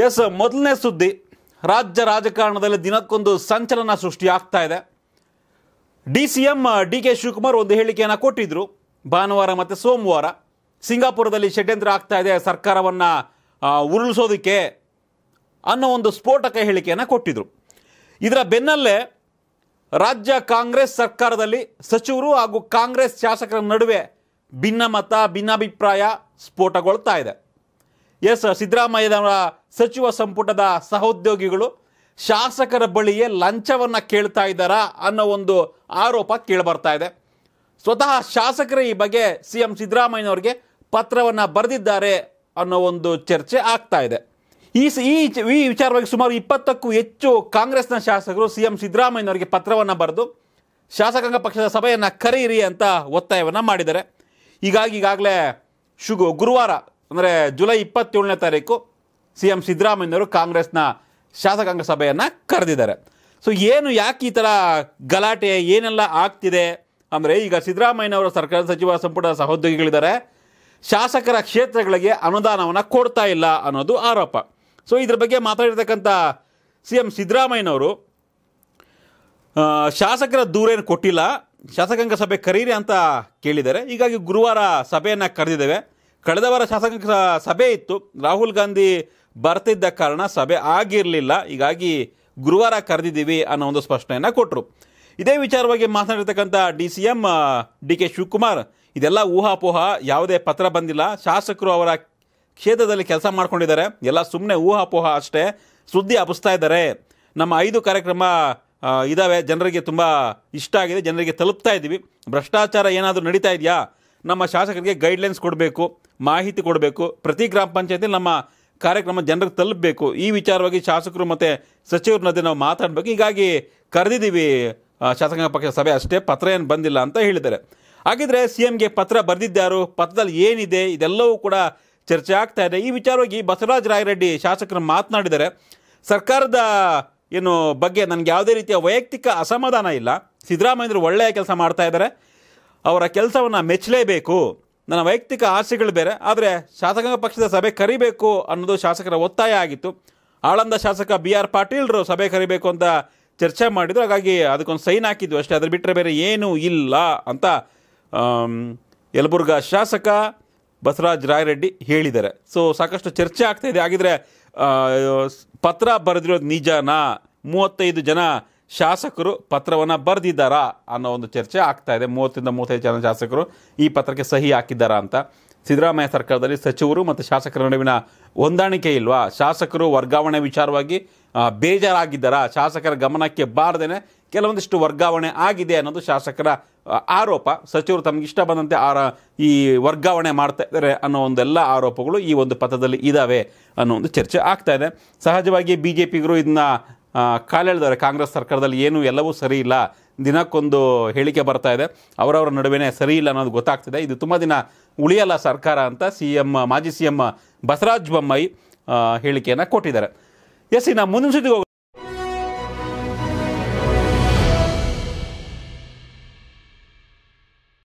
S ಮೊದಲನೇ ಸುದ್ದಿ ರಾಜ್ಯ ರಾಜಕಾರಣದಲ್ಲಿ ದಿನಕ್ಕೊಂದು ಸಂಚಲನ ಸೃಷ್ಟಿ ಆಗ್ತಾ ಇದೆ D C M D K Shivakumar ಒಂದು ಹೇಳಿಕೆಯನ್ನು ಕೊಟ್ಟಿದ್ದರು ಭಾನುವಾರ ಮತ್ತು ಸೋಮವಾರ ಸಿಂಗಾಪುರದಲ್ಲಿ ಷಡ್ಯಂತ್ರ ಆಗ್ತಾ ಇದೆ ಸರ್ಕಾರವನ್ನು ಉರುಳಿಸೋದಕ್ಕೆ ಅನ್ನೋ ಒಂದು ಸ್ಫೋಟಕ ಹೇಳಿಕೆಯನ್ನು ಕೊಟ್ಟಿದ್ದರು ಇದರ ಬೆನ್ನಲ್ಲೇ ರಾಜ್ಯ ಕಾಂಗ್ರೆಸ್ ಸರ್ಕಾರದಲ್ಲಿ ಸಚಿವರು ಹಾಗೂ ಕಾಂಗ್ರೆಸ್ ಶಾಸಕರ ನಡುವೆ ಭಿನ್ನಮತ ಭಿನ್ನಾಭಿಪ್ರಾಯ ಸ್ಫೋಟಗೊಳ್ತಾ ಇದೆ ಎಸ್ ಸಿದ್ದರಾಮಯ್ಯನವರ ಸಚಿವ ಸಂಪುಟದ ಸಹೋದ್ಯೋಗಿಗಳು ಶಾಸಕರ ಬಳಿಯೇ ಲಂಚವನ್ನು ಕೇಳ್ತಾ ಇದ್ದಾರಾ ಅನ್ನೋ ಒಂದು ಆರೋಪ ಕೇಳಿಬರ್ತಾ ಇದೆ ಸ್ವತಃ ಶಾಸಕರ ಈ ಬಗ್ಗೆ ಸಿ ಎಂ ಸಿದ್ದರಾಮಯ್ಯನವ್ರಿಗೆ ಪತ್ರವನ್ನು ಬರೆದಿದ್ದಾರೆ ಅನ್ನೋ ಒಂದು ಚರ್ಚೆ ಆಗ್ತಾ ಇದೆ ಈ ಈ ಈ ವಿಚಾರವಾಗಿ ಸುಮಾರು ಇಪ್ಪತ್ತಕ್ಕೂ ಹೆಚ್ಚು ಕಾಂಗ್ರೆಸ್ನ ಶಾಸಕರು ಸಿ ಎಂ ಸಿದ್ದರಾಮಯ್ಯನವರಿಗೆ ಪತ್ರವನ್ನು ಬರೆದು ಶಾಸಕಾಂಗ ಪಕ್ಷದ ಸಭೆಯನ್ನು ಕರೆಯಿರಿ ಅಂತ ಒತ್ತಾಯವನ್ನು ಮಾಡಿದ್ದಾರೆ ಹೀಗಾಗಿ ಈಗಾಗಲೇ ಶುಗು ಗುರುವಾರ ಅಂದರೆ ಜುಲೈ ಇಪ್ಪತ್ತೇಳನೇ ತಾರೀಕು ಸಿ ಎಂ ಸಿದ್ದರಾಮಯ್ಯವರು ಕಾಂಗ್ರೆಸ್ನ ಶಾಸಕಾಂಗ ಸಭೆಯನ್ನು ಕರೆದಿದ್ದಾರೆ ಸೊ ಏನು ಯಾಕೆ ಈ ಥರ ಗಲಾಟೆ ಏನೆಲ್ಲ ಆಗ್ತಿದೆ ಅಂದರೆ ಈಗ ಸಿದ್ದರಾಮಯ್ಯವರು ಸರ್ಕಾರದ ಸಚಿವ ಸಂಪುಟ ಸಹೋದ್ಯೋಗಿಗಳಿದ್ದಾರೆ ಶಾಸಕರ ಕ್ಷೇತ್ರಗಳಿಗೆ ಅನುದಾನವನ್ನು ಕೊಡ್ತಾ ಇಲ್ಲ ಅನ್ನೋದು ಆರೋಪ ಸೊ ಇದ್ರ ಬಗ್ಗೆ ಮಾತಾಡಿರ್ತಕ್ಕಂಥ ಸಿ ಎಂ ಸಿದ್ದರಾಮಯ್ಯವರು ಶಾಸಕರ ದೂರೇನು ಕೊಟ್ಟಿಲ್ಲ ಶಾಸಕಾಂಗ ಸಭೆ ಕರೀರಿ ಅಂತ ಕೇಳಿದ್ದಾರೆ ಹೀಗಾಗಿ ಗುರುವಾರ ಸಭೆಯನ್ನು ಕರೆದಿದ್ದೇವೆ ಕಳೆದ ವಾರ ಶಾಸಕ ಸಭೆ ಇತ್ತು ರಾಹುಲ್ ಗಾಂಧಿ ಬರ್ತಿದ್ದ ಕಾರಣ ಸಭೆ ಆಗಿರಲಿಲ್ಲ ಹೀಗಾಗಿ ಗುರುವಾರ ಕರೆದಿದ್ದೀವಿ ಅನ್ನೋ ಒಂದು ಸ್ಪಷ್ಟನೆಯನ್ನು ಕೊಟ್ಟರು ಇದೇ ವಿಚಾರವಾಗಿ ಮಾತನಾಡಿರ್ತಕ್ಕಂಥ D C M D K Shivakumar ಇದೆಲ್ಲ ಊಹಾಪೋಹ ಯಾವುದೇ ಪತ್ರ ಬಂದಿಲ್ಲ ಶಾಸಕರು ಅವರ ಕ್ಷೇತ್ರದಲ್ಲಿ ಕೆಲಸ ಮಾಡ್ಕೊಂಡಿದ್ದಾರೆ ಎಲ್ಲ ಸುಮ್ಮನೆ ಊಹಾಪೋಹ ಅಷ್ಟೇ ಸುದ್ದಿ ಹಬ್ಬಿಸ್ತಾ ಇದ್ದಾರೆ ನಮ್ಮ ಐದು ಕಾರ್ಯಕ್ರಮ ಇದ್ದಾವೆ ಜನರಿಗೆ ತುಂಬ ಇಷ್ಟ ಆಗಿದೆ ಜನರಿಗೆ ತಲುಪ್ತಾ ಇದ್ದೀವಿ ಭ್ರಷ್ಟಾಚಾರ ಏನಾದರೂ ನಡೀತಾ ಇದೆಯಾ ನಮ್ಮ ಶಾಸಕರಿಗೆ ಗೈಡ್ಲೈನ್ಸ್ ಕೊಡಬೇಕು ಮಾಹಿತಿ ಕೊಡಬೇಕು ಪ್ರತಿ ಗ್ರಾಮ ಪಂಚಾಯತಿ ನಮ್ಮ ಕಾರ್ಯಕ್ರಮ ಜನರಿಗೆ ತಲುಪಬೇಕು ಈ ವಿಚಾರವಾಗಿ ಶಾಸಕರು ಮತ್ತು ಸಚಿವರ ನಾವು ಮಾತಾಡಬೇಕು ಹೀಗಾಗಿ ಕರೆದಿದ್ದೀವಿ ಶಾಸಕಾಂಗ ಪಕ್ಷದ ಸಭೆ ಅಷ್ಟೇ ಪತ್ರ ಏನು ಬಂದಿಲ್ಲ ಅಂತ ಹೇಳಿದ್ದಾರೆ ಹಾಗಿದ್ರೆ ಸಿ ಎಮ್ಗೆ ಪತ್ರ ಬರೆದಿದ್ದಾರು ಪತ್ರದಲ್ಲಿ ಏನಿದೆ ಇದೆಲ್ಲವೂ ಕೂಡ ಚರ್ಚೆ ಆಗ್ತಾ ಇದೆ ಈ ವಿಚಾರವಾಗಿ ಬಸವರಾಜ ರಾಯರೆಡ್ಡಿ ಶಾಸಕರು ಮಾತನಾಡಿದರೆ ಸರ್ಕಾರದ ಏನು ಬಗ್ಗೆ ನನಗೆ ಯಾವುದೇ ರೀತಿಯ ವೈಯಕ್ತಿಕ ಅಸಮಾಧಾನ ಇಲ್ಲ ಸಿದ್ದರಾಮಯ್ಯರು ಒಳ್ಳೆಯ ಕೆಲಸ ಮಾಡ್ತಾ ಇದ್ದಾರೆ ಅವರ ಕೆಲಸವನ್ನು ಮೆಚ್ಚಲೇಬೇಕು ನನ್ನ ವೈಯಕ್ತಿಕ ಆಸೆಗಳು ಬೇರೆ ಆದರೆ ಶಾಸಕಾಂಗ ಪಕ್ಷದ ಸಭೆ ಕರಿಬೇಕು ಅನ್ನೋದು ಶಾಸಕರ ಒತ್ತಾಯ ಆಗಿತ್ತು ಆಳಂದ ಶಾಸಕ ಬಿ ಆರ್ ಪಾಟೀಲ್ರು ಸಭೆ ಕರಿಬೇಕು ಅಂತ ಚರ್ಚೆ ಮಾಡಿದ್ರು ಹಾಗಾಗಿ ಅದಕ್ಕೊಂದು ಸೈನ್ ಹಾಕಿದ್ವಿ ಅಷ್ಟೇ ಅದ್ರ ಬಿಟ್ಟರೆ ಬೇರೆ ಏನೂ ಇಲ್ಲ ಅಂತ ಯಲಬುರ್ಗ ಶಾಸಕ ಬಸವರಾಜ್ ರಾಯರೆಡ್ಡಿ ಹೇಳಿದ್ದಾರೆ ಸೊ ಸಾಕಷ್ಟು ಚರ್ಚೆ ಇದೆ ಹಾಗಿದ್ರೆ ಪತ್ರ ಬರೆದಿರೋದು ನಿಜನಾ ಮೂವತ್ತೈದು ಜನ ಶಾಸಕರು ಪತ್ರವನ್ನು ಬರೆದಿದ್ದಾರಾ ಅನ್ನೋ ಒಂದು ಚರ್ಚೆ ಆಗ್ತಾ ಇದೆ ಮೂವತ್ತರಿಂದ ಮೂವತ್ತೈದು ಜನ ಶಾಸಕರು ಈ ಪತ್ರಕ್ಕೆ ಸಹಿ ಹಾಕಿದ್ದಾರಾ ಅಂತ ಸಿದ್ದರಾಮಯ್ಯ ಸರ್ಕಾರದಲ್ಲಿ ಸಚಿವರು ಮತ್ತು ಶಾಸಕರ ನಡುವಿನ ಹೊಂದಾಣಿಕೆ ಇಲ್ವಾ ಶಾಸಕರು ವರ್ಗಾವಣೆ ವಿಚಾರವಾಗಿ ಬೇಜಾರಾಗಿದ್ದಾರಾ ಶಾಸಕರ ಗಮನಕ್ಕೆ ಬಾರದೇನೆ ಕೆಲವೊಂದಿಷ್ಟು ವರ್ಗಾವಣೆ ಆಗಿದೆ ಅನ್ನೋದು ಶಾಸಕರ ಆರೋಪ ಸಚಿವರು ಇಷ್ಟ ಬಂದಂತೆ ಆರ ಈ ವರ್ಗಾವಣೆ ಮಾಡ್ತಾ ಇದ್ದಾರೆ ಅನ್ನೋ ಒಂದೆಲ್ಲ ಆರೋಪಗಳು ಈ ಒಂದು ಪಥದಲ್ಲಿ ಇದ್ದಾವೆ ಅನ್ನೋ ಒಂದು ಚರ್ಚೆ ಆಗ್ತಾ ಇದೆ ಸಹಜವಾಗಿ ಬಿ ಜೆ ಪಿಗರು ಇದನ್ನ ಕಾಲೆಳೆದವರೆ ಕಾಂಗ್ರೆಸ್ ಸರ್ಕಾರದಲ್ಲಿ ಏನು ಎಲ್ಲವೂ ಸರಿ ಇಲ್ಲ ದಿನಕ್ಕೊಂದು ಹೇಳಿಕೆ ಬರ್ತಾ ಇದೆ ಅವರವರ ನಡುವೆನೇ ಸರಿ ಇಲ್ಲ ಅನ್ನೋದು ಗೊತ್ತಾಗ್ತಿದೆ ಇದು ತುಂಬ ದಿನ ಉಳಿಯಲ್ಲ ಸರ್ಕಾರ ಅಂತ ಸಿ ಮಾಜಿ ಸಿ ಎಂ ಬಸವರಾಜ ಬೊಮ್ಮಾಯಿ ಹೇಳಿಕೆಯನ್ನು ಕೊಟ್ಟಿದ್ದಾರೆ ಎಸ್ ಇನ್ನು ಮುಂದಿನ